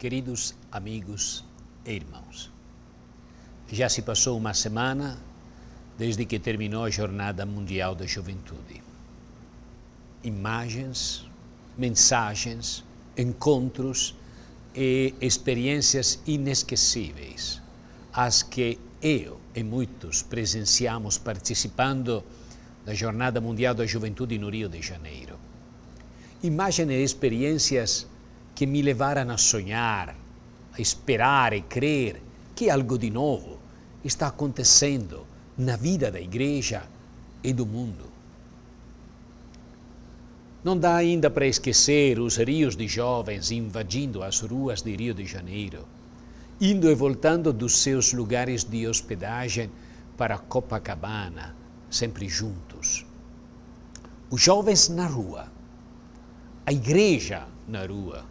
Queridos amigos e irmãos, já se passou uma semana desde que terminou a Jornada Mundial da Juventude. Imagens, mensagens, encontros e experiências inesquecíveis, as que eu e muitos presenciamos participando da Jornada Mundial da Juventude no Rio de Janeiro. Imagens e experiências que me levaram a sonhar, a esperar e crer que algo de novo está acontecendo na vida da igreja e do mundo. Não dá ainda para esquecer os rios de jovens invadindo as ruas de Rio de Janeiro, indo e voltando dos seus lugares de hospedagem para Copacabana, sempre juntos. Os jovens na rua, a igreja na rua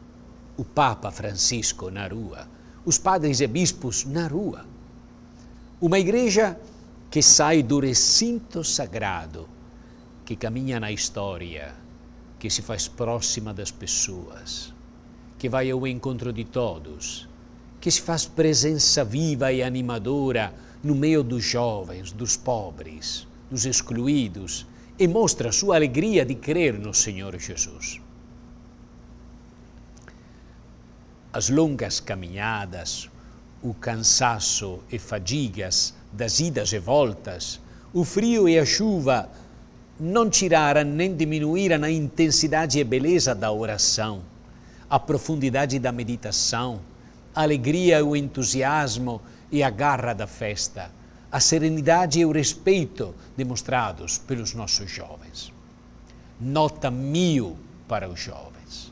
o Papa Francisco na rua, os padres e bispos na rua. Uma igreja que sai do recinto sagrado, que caminha na história, que se faz próxima das pessoas, que vai ao encontro de todos, que se faz presença viva e animadora no meio dos jovens, dos pobres, dos excluídos e mostra sua alegria de crer no Senhor Jesus. as longas caminhadas, o cansaço e fadigas das idas e voltas, o frio e a chuva não tiraram nem diminuíram a intensidade e beleza da oração, a profundidade da meditação, a alegria, o entusiasmo e a garra da festa, a serenidade e o respeito demonstrados pelos nossos jovens. Nota mil para os jovens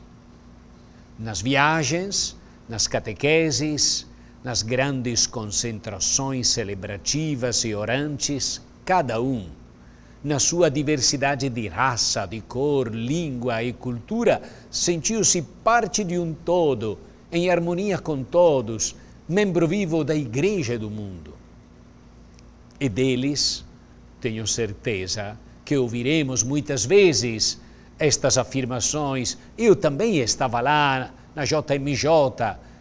nas viagens, nas catequeses, nas grandes concentrações celebrativas e orantes, cada um, na sua diversidade de raça, de cor, língua e cultura, sentiu-se parte de um todo, em harmonia com todos, membro vivo da Igreja do mundo. E deles, tenho certeza, que ouviremos muitas vezes estas afirmações. Eu também estava lá na JMJ,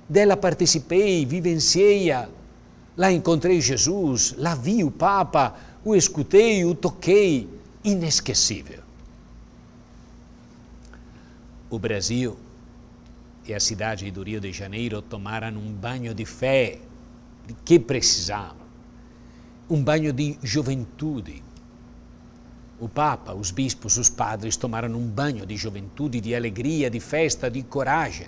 dela participei, vivenciei-a. Lá encontrei Jesus, lá vi o Papa, o escutei, o toquei. Inesquecível. O Brasil e a cidade do Rio de Janeiro tomaram um banho de fé de que precisavam um banho de juventude, o Papa, os bispos, os padres tomaram um banho de juventude, de alegria, de festa, de coragem.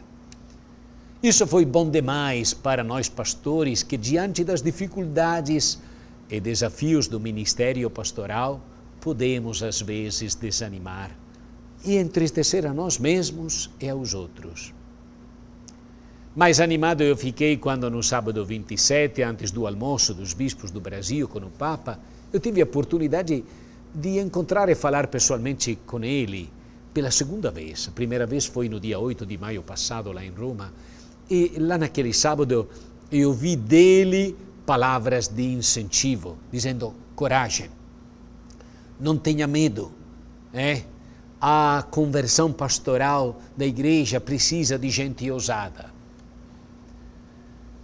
Isso foi bom demais para nós pastores que, diante das dificuldades e desafios do ministério pastoral, podemos às vezes desanimar e entristecer a nós mesmos e aos outros. Mais animado eu fiquei quando, no sábado 27, antes do almoço dos bispos do Brasil com o Papa, eu tive a oportunidade de de encontrar e falar pessoalmente com ele pela segunda vez. A primeira vez foi no dia 8 de maio passado, lá em Roma. E lá naquele sábado eu vi dele palavras de incentivo, dizendo: coragem, não tenha medo. É? A conversão pastoral da igreja precisa de gente ousada.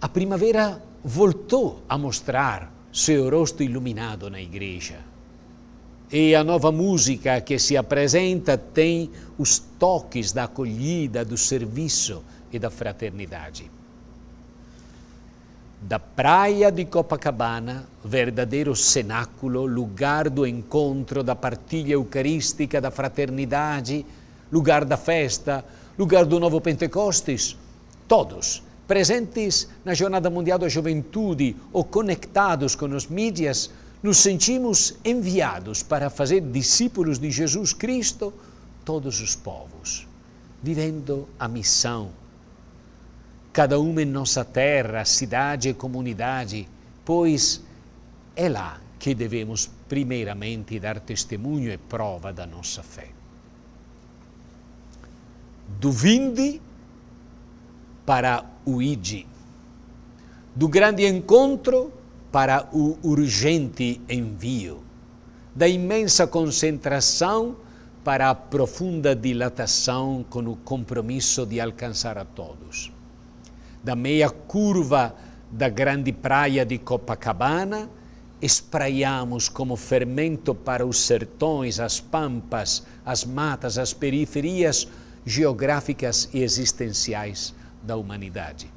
A primavera voltou a mostrar seu rosto iluminado na igreja. E a nova música que se apresenta tem os toques da acolhida, do serviço e da fraternidade. Da praia de Copacabana, verdadeiro cenáculo, lugar do encontro, da partilha eucarística, da fraternidade, lugar da festa, lugar do novo Pentecostes, todos presentes na Jornada Mundial da Juventude ou conectados com os mídias, nos sentimos enviados para fazer discípulos de Jesus Cristo todos os povos, vivendo a missão. Cada um em nossa terra, cidade e comunidade, pois é lá que devemos primeiramente dar testemunho e prova da nossa fé. Do Vindi para o ide, do grande encontro para o urgente envio, da imensa concentração para a profunda dilatação com o compromisso de alcançar a todos, da meia curva da grande praia de Copacabana, espraiamos como fermento para os sertões, as pampas, as matas, as periferias geográficas e existenciais da humanidade.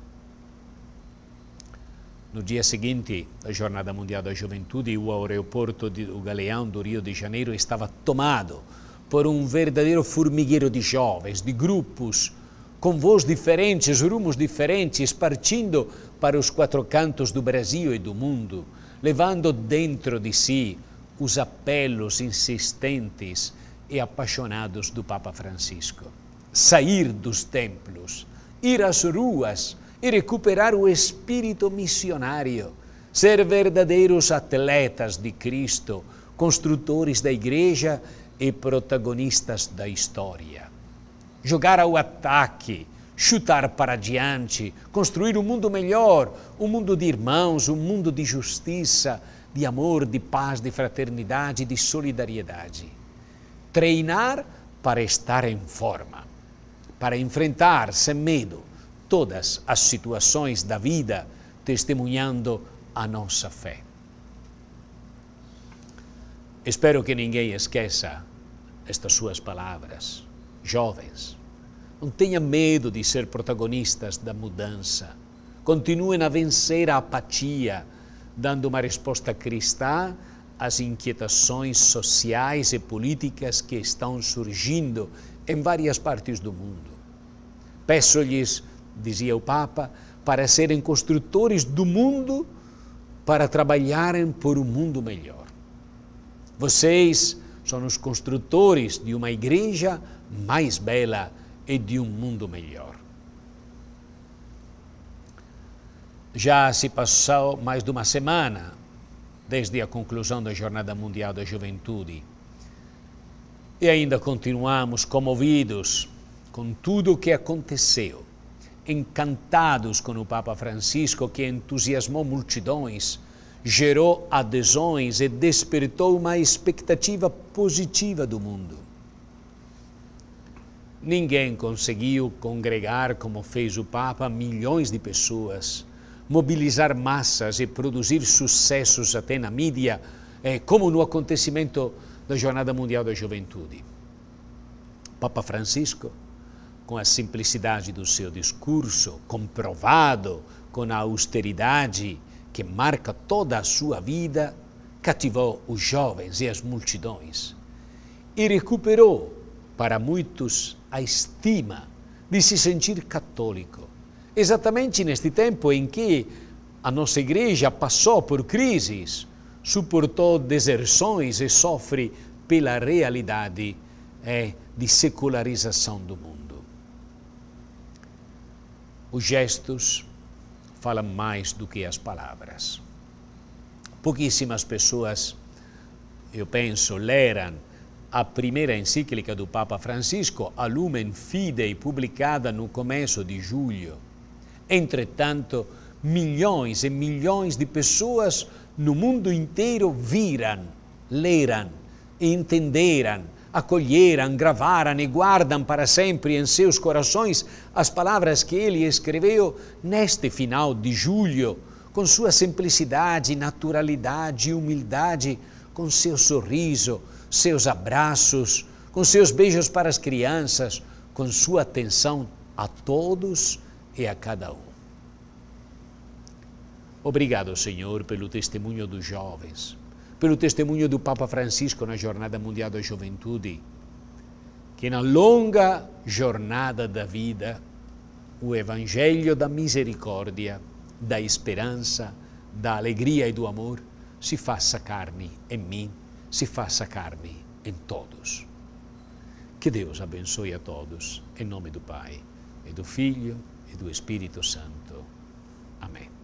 No dia seguinte, a Jornada Mundial da Juventude, o aeroporto do Galeão do Rio de Janeiro estava tomado por um verdadeiro formigueiro de jovens, de grupos, com voos diferentes, rumos diferentes, partindo para os quatro cantos do Brasil e do mundo, levando dentro de si os apelos insistentes e apaixonados do Papa Francisco. Sair dos templos, ir às ruas, e recuperar o espírito missionário, ser verdadeiros atletas de Cristo, construtores da igreja e protagonistas da história. Jogar ao ataque, chutar para diante, construir um mundo melhor, um mundo de irmãos, um mundo de justiça, de amor, de paz, de fraternidade, de solidariedade. Treinar para estar em forma, para enfrentar sem medo todas as situações da vida, testemunhando a nossa fé. Espero que ninguém esqueça estas suas palavras. Jovens, não tenha medo de ser protagonistas da mudança. Continuem a vencer a apatia, dando uma resposta cristã às inquietações sociais e políticas que estão surgindo em várias partes do mundo. Peço-lhes dizia o Papa, para serem construtores do mundo, para trabalharem por um mundo melhor. Vocês são os construtores de uma igreja mais bela e de um mundo melhor. Já se passou mais de uma semana desde a conclusão da Jornada Mundial da Juventude e ainda continuamos comovidos com tudo o que aconteceu encantados com o Papa Francisco, que entusiasmou multidões, gerou adesões e despertou uma expectativa positiva do mundo. Ninguém conseguiu congregar como fez o Papa milhões de pessoas, mobilizar massas e produzir sucessos até na mídia, eh, como no acontecimento da Jornada Mundial da Juventude. Papa Francisco com a simplicidade do seu discurso, comprovado com a austeridade que marca toda a sua vida, cativou os jovens e as multidões e recuperou para muitos a estima de se sentir católico. Exatamente neste tempo em que a nossa igreja passou por crises, suportou deserções e sofre pela realidade é, de secularização do mundo. Os gestos falam mais do que as palavras. Pouquíssimas pessoas, eu penso, leram a primeira encíclica do Papa Francisco, a Lumen Fidei, publicada no começo de julho. Entretanto, milhões e milhões de pessoas no mundo inteiro viram, leram, entenderam acolheram, gravaram e guardam para sempre em seus corações as palavras que ele escreveu neste final de julho, com sua simplicidade, naturalidade e humildade, com seu sorriso, seus abraços, com seus beijos para as crianças, com sua atenção a todos e a cada um. Obrigado, Senhor, pelo testemunho dos jovens pelo testemunho do Papa Francisco na Jornada Mundial da Juventude, que na longa jornada da vida, o Evangelho da misericórdia, da esperança, da alegria e do amor se faça carne em mim, se faça carne em todos. Que Deus abençoe a todos, em nome do Pai, e do Filho e do Espírito Santo. Amém.